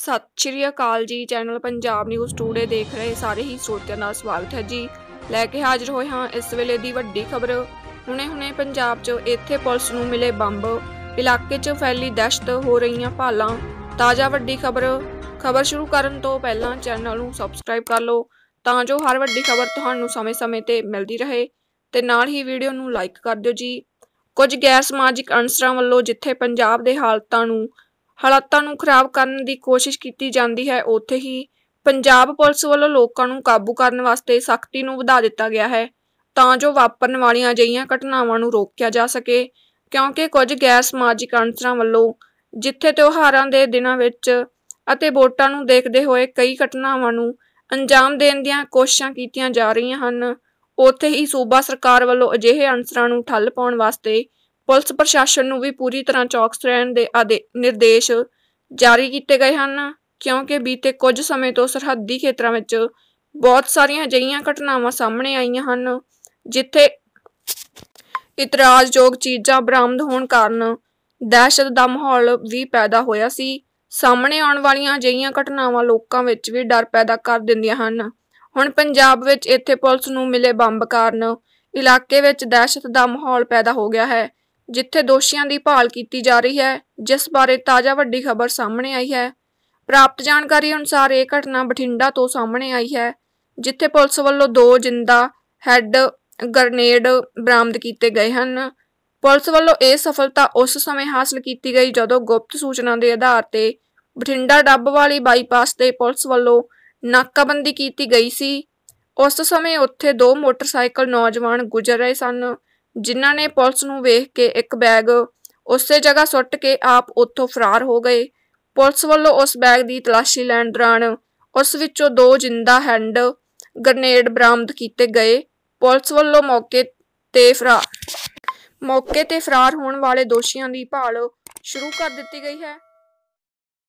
ਸਤਿ ਸ਼੍ਰੀ ਅਕਾਲ ਜੀ channel Punjab news today ਦੇਖ ਰਹੇ ਸਾਰੇ ਹੀ ਸਰੋਤਿਆਂ ਦਾ ਸਵਾਗਤ ਹੈ ਜੀ ਲੈ ਕੇ ਹਾਜ਼ਰ ਹੋਏ ਹਾਂ ਇਸ ਵੇਲੇ ਦੀ ਵੱਡੀ ਖਬਰ ਹੁਣੇ-ਹੁਣੇ ਪੰਜਾਬ 'ਚ ਇੱਥੇ ਪੁਲਿਸ ਨੂੰ ਮਿਲੇ ਬੰਬ ਇਲਾਕੇ 'ਚ ਫੈਲੀ ਦਹਿਸ਼ਤ ਹੋ ਰਹੀਆਂ ਭਾਲਾਂ ਤਾਜ਼ਾ ਵੱਡੀ ਖਬਰ ਖਬਰ ਸ਼ੁਰੂ ਕਰਨ ਤੋਂ ਪਹਿਲਾਂ ਚੈਨਲ ਨੂੰ ਸਬਸਕ੍ਰਾਈਬ ਕਰ ਲਓ ਤਾਂ ਜੋ ਹਰ ਵੱਡੀ ਖਬਰ ਤੁਹਾਨੂੰ ਸਮੇਂ-ਸਮੇਂ ਤੇ ਮਿਲਦੀ ਰਹੇ ਤੇ ਨਾਲ ਹੀ ਵੀਡੀਓ ਨੂੰ ਲਾਈਕ ਕਰ ਦਿਓ ਜੀ ਕੁਝ ਗੈਰ ਸਮਾਜਿਕ ਅਨਸਰਾਂ ਵੱਲੋਂ ਜਿੱਥੇ ਪੰਜਾਬ ਦੇ ਹਾਲਤਾਂ ਨੂੰ ਹਾਲਾਤਾਂ ਨੂੰ ਖਰਾਬ ਕਰਨ ਦੀ ਕੋਸ਼ਿਸ਼ ਕੀਤੀ ਜਾਂਦੀ ਹੈ ਉੱਥੇ ਹੀ ਪੰਜਾਬ ਪੁਲਿਸ ਵੱਲੋਂ ਲੋਕਾਂ ਨੂੰ ਕਾਬੂ ਕਰਨ ਵਾਸਤੇ ਸਖਤੀ ਨੂੰ ਵਧਾ ਦਿੱਤਾ ਗਿਆ ਹੈ ਤਾਂ ਜੋ ਵਾਪਰਨ ਵਾਲੀਆਂ ਅਜਿਹੀਆਂ ਘਟਨਾਵਾਂ ਨੂੰ ਰੋਕਿਆ ਜਾ ਸਕੇ ਕਿਉਂਕਿ ਕੁਝ ਗੈਰ ਸਮਾਜਿਕ ਅੰਸਰਾਂ ਵੱਲੋਂ ਜਿੱਥੇ ਤਿਉਹਾਰਾਂ ਦੇ ਦਿਨਾਂ ਵਿੱਚ ਅਤੇ ਵੋਟਾਂ ਨੂੰ ਦੇਖਦੇ ਹੋਏ ਕਈ ਘਟਨਾਵਾਂ ਨੂੰ ਅੰਜਾਮ ਦੇਣ ਦੀਆਂ ਕੋਸ਼ਿਸ਼ਾਂ ਕੀਤੀਆਂ ਜਾ ਰਹੀਆਂ ਹਨ ਉੱਥੇ ਹੀ ਸੂਬਾ ਸਰਕਾਰ ਵੱਲੋਂ ਅਜਿਹੇ ਅੰਸਰਾਂ ਨੂੰ ਠੱਲ ਪਾਉਣ ਵਾਸਤੇ ਪੁਲਿਸ ਪ੍ਰਸ਼ਾਸਨ ਨੂੰ ਵੀ ਪੂਰੀ ਤਰ੍ਹਾਂ ਚੌਕਸ ਰਹਿਣ ਦੇ ਨਿਰਦੇਸ਼ ਜਾਰੀ ਕੀਤੇ ਗਏ ਹਨ ਕਿਉਂਕਿ ਬੀਤੇ ਕੁਝ ਸਮੇਂ ਤੋਂ ਸਰਹੱਦੀ ਖੇਤਰਾਂ ਵਿੱਚ ਬਹੁਤ ਸਾਰੀਆਂ ਅਜਿਹੀਆਂ ਘਟਨਾਵਾਂ ਸਾਹਮਣੇ ਆਈਆਂ ਹਨ ਜਿੱਥੇ ਇਤਰਾਜ਼ਯੋਗ ਚੀਜ਼ਾਂ ਬਰਾਮਦ ਹੋਣ ਕਾਰਨ ਦਹਿਸ਼ਤ ਦਾ ਮਾਹੌਲ ਵੀ ਪੈਦਾ ਹੋਇਆ ਸੀ ਸਾਹਮਣੇ ਆਉਣ ਵਾਲੀਆਂ ਅਜਿਹੀਆਂ ਘਟਨਾਵਾਂ ਲੋਕਾਂ ਵਿੱਚ ਵੀ ਡਰ ਪੈਦਾ ਕਰ ਦਿੰਦੀਆਂ ਹਨ ਹੁਣ ਪੰਜਾਬ ਵਿੱਚ ਇੱਥੇ ਪੁਲਿਸ ਨੂੰ ਮਿਲੇ ਬੰਬ ਕਾਰਨ ਇਲਾਕੇ ਵਿੱਚ ਦਹਿਸ਼ਤ ਦਾ ਮਾਹੌਲ ਪੈਦਾ ਹੋ ਗਿਆ ਹੈ ਜਿੱਥੇ ਦੋਸ਼ੀਆਂ ਦੀ ਭਾਲ ਕੀਤੀ ਜਾ ਰਹੀ ਹੈ ਜਿਸ ਬਾਰੇ ਤਾਜ਼ਾ ਵੱਡੀ ਖਬਰ ਸਾਹਮਣੇ ਆਈ ਹੈ ਪ੍ਰਾਪਤ ਜਾਣਕਾਰੀ ਅਨੁਸਾਰ ਇਹ ਘਟਨਾ ਬਠਿੰਡਾ ਤੋਂ ਸਾਹਮਣੇ ਆਈ ਹੈ ਜਿੱਥੇ ਪੁਲਿਸ ਵੱਲੋਂ ਦੋ ਜਿੰਦਾ ਹੈੱਡ ਗਰਨੇਡ ਬਰਾਮਦ ਕੀਤੇ ਗਏ ਹਨ ਪੁਲਿਸ ਵੱਲੋਂ ਇਹ ਸਫਲਤਾ ਉਸ ਸਮੇਂ ਹਾਸਲ ਕੀਤੀ ਗਈ ਜਦੋਂ ਗੁਪਤ ਸੂਚਨਾ ਦੇ ਆਧਾਰ ਤੇ ਬਠਿੰਡਾ ਡੱਬ ਵਾਲੀ ਬਾਈਪਾਸ ਤੇ ਪੁਲਿਸ ਵੱਲੋਂ ਨਾਕਾਬੰਦੀ ਕੀਤੀ ਗਈ ਸੀ ਉਸ ਸਮੇਂ ਉੱਥੇ ਦੋ ਮੋਟਰਸਾਈਕਲ ਨੌਜਵਾਨ ਗੁਜ਼ਰ ਰਹੇ ਸਨ ਜਿਨ੍ਹਾਂ ਨੇ ਪੁਲਿਸ ਨੂੰ ਵੇਖ ਕੇ ਇੱਕ ਬੈਗ ਉਸੇ ਜਗ੍ਹਾ ਸੁੱਟ ਕੇ ਆਪ ਉੱਥੋਂ ਫਰਾਰ ਹੋ ਗਏ ਪੁਲਿਸ ਵੱਲੋਂ ਉਸ ਬੈਗ ਦੀ ਤਲਾਸ਼ੀ ਲੈਣ ਦੌਰਾਨ ਉਸ ਵਿੱਚੋਂ ਦੋ ਜਿੰਦਾ ਹੈਂਡ ਗ੍ਰਨੇਡ ਬਰਾਮਦ ਕੀਤੇ ਗਏ ਪੁਲਿਸ ਵੱਲੋਂ ਮੌਕੇ ਤੇ ਫਰਾਰ ਮੌਕੇ ਤੇ ਫਰਾਰ ਹੋਣ ਵਾਲੇ ਦੋਸ਼ੀਆਂ ਦੀ ਭਾਲ ਸ਼ੁਰੂ ਕਰ ਦਿੱਤੀ ਗਈ ਹੈ